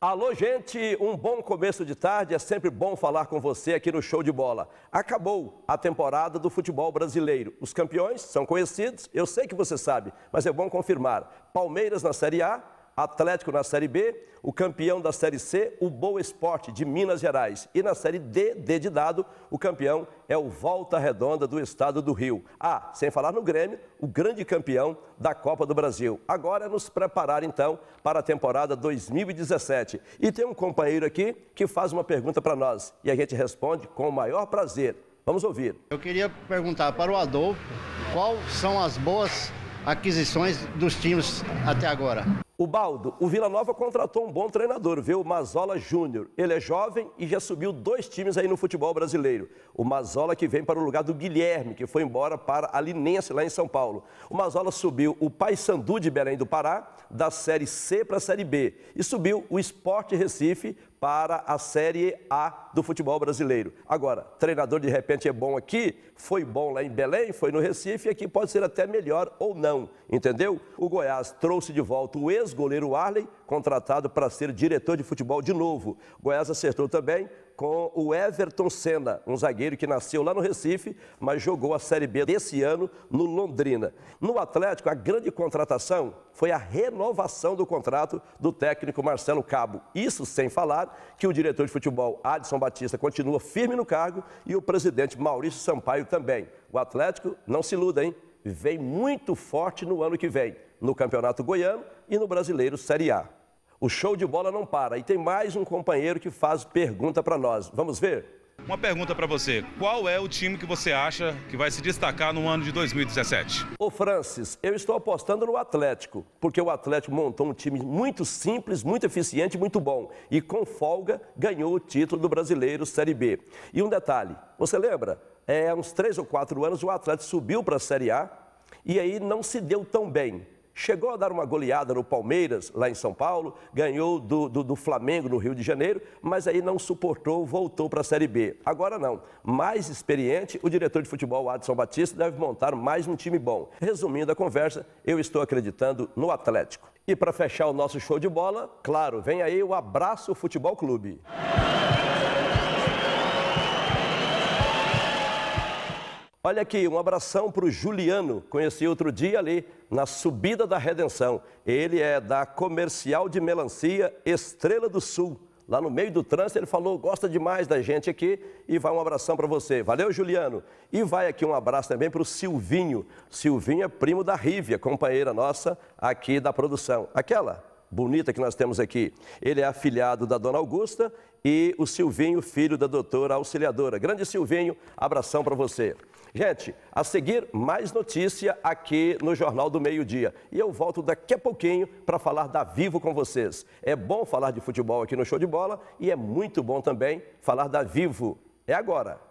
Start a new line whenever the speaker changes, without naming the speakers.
Alô, gente, um bom começo de tarde. É sempre bom falar com você aqui no Show de Bola. Acabou a temporada do futebol brasileiro. Os campeões são conhecidos, eu sei que você sabe, mas é bom confirmar. Palmeiras na Série A, Atlético na Série B, o campeão da Série C, o Boa Esporte de Minas Gerais. E na Série D, D de dado, o campeão é o Volta Redonda do estado do Rio. Ah, sem falar no Grêmio, o grande campeão da Copa do Brasil. Agora é nos preparar, então, para a temporada 2017. E tem um companheiro aqui que faz uma pergunta para nós e a gente responde com o maior prazer. Vamos ouvir. Eu queria perguntar para o Adolfo quais são as boas aquisições dos times até agora. O Baldo, o Vila Nova contratou um bom treinador, viu? O Mazola Júnior. Ele é jovem e já subiu dois times aí no futebol brasileiro. O Mazola que vem para o lugar do Guilherme, que foi embora para a Linense, lá em São Paulo. O Mazola subiu o Paysandu de Belém do Pará, da Série C para a Série B. E subiu o Esporte Recife para a Série A do futebol brasileiro. Agora, treinador de repente é bom aqui, foi bom lá em Belém, foi no Recife, e aqui pode ser até melhor ou não, entendeu? O Goiás trouxe de volta o ex ex-goleiro Arley, contratado para ser diretor de futebol de novo. Goiás acertou também com o Everton Senna, um zagueiro que nasceu lá no Recife, mas jogou a Série B desse ano no Londrina. No Atlético, a grande contratação foi a renovação do contrato do técnico Marcelo Cabo. Isso sem falar que o diretor de futebol Adson Batista continua firme no cargo e o presidente Maurício Sampaio também. O Atlético, não se iluda, hein? Vem muito forte no ano que vem no Campeonato Goiano e no Brasileiro Série A. O show de bola não para e tem mais um companheiro que faz pergunta para nós. Vamos ver? Uma pergunta para você: qual é o time que você acha que vai se destacar no ano de 2017? Ô Francis, eu estou apostando no Atlético, porque o Atlético montou um time muito simples, muito eficiente, muito bom e com folga ganhou o título do Brasileiro Série B. E um detalhe: você lembra? É, há uns três ou quatro anos o Atlético subiu para a Série A e aí não se deu tão bem chegou a dar uma goleada no Palmeiras, lá em São Paulo, ganhou do, do, do Flamengo, no Rio de Janeiro, mas aí não suportou, voltou para a Série B. Agora não. Mais experiente, o diretor de futebol, Adson Batista, deve montar mais um time bom. Resumindo a conversa, eu estou acreditando no Atlético. E para fechar o nosso show de bola, claro, vem aí o Abraço Futebol Clube. Olha aqui, um abração para o Juliano, conheci outro dia ali, na subida da Redenção. Ele é da Comercial de Melancia, Estrela do Sul. Lá no meio do trânsito, ele falou, gosta demais da gente aqui e vai um abração para você. Valeu, Juliano. E vai aqui um abraço também para o Silvinho. Silvinho é primo da Rívia, companheira nossa aqui da produção. Aquela bonita que nós temos aqui. Ele é afilhado da dona Augusta e o Silvinho, filho da doutora auxiliadora. Grande Silvinho, abração para você. Gente, a seguir, mais notícia aqui no Jornal do Meio Dia. E eu volto daqui a pouquinho para falar da Vivo com vocês. É bom falar de futebol aqui no Show de Bola e é muito bom também falar da Vivo. É agora.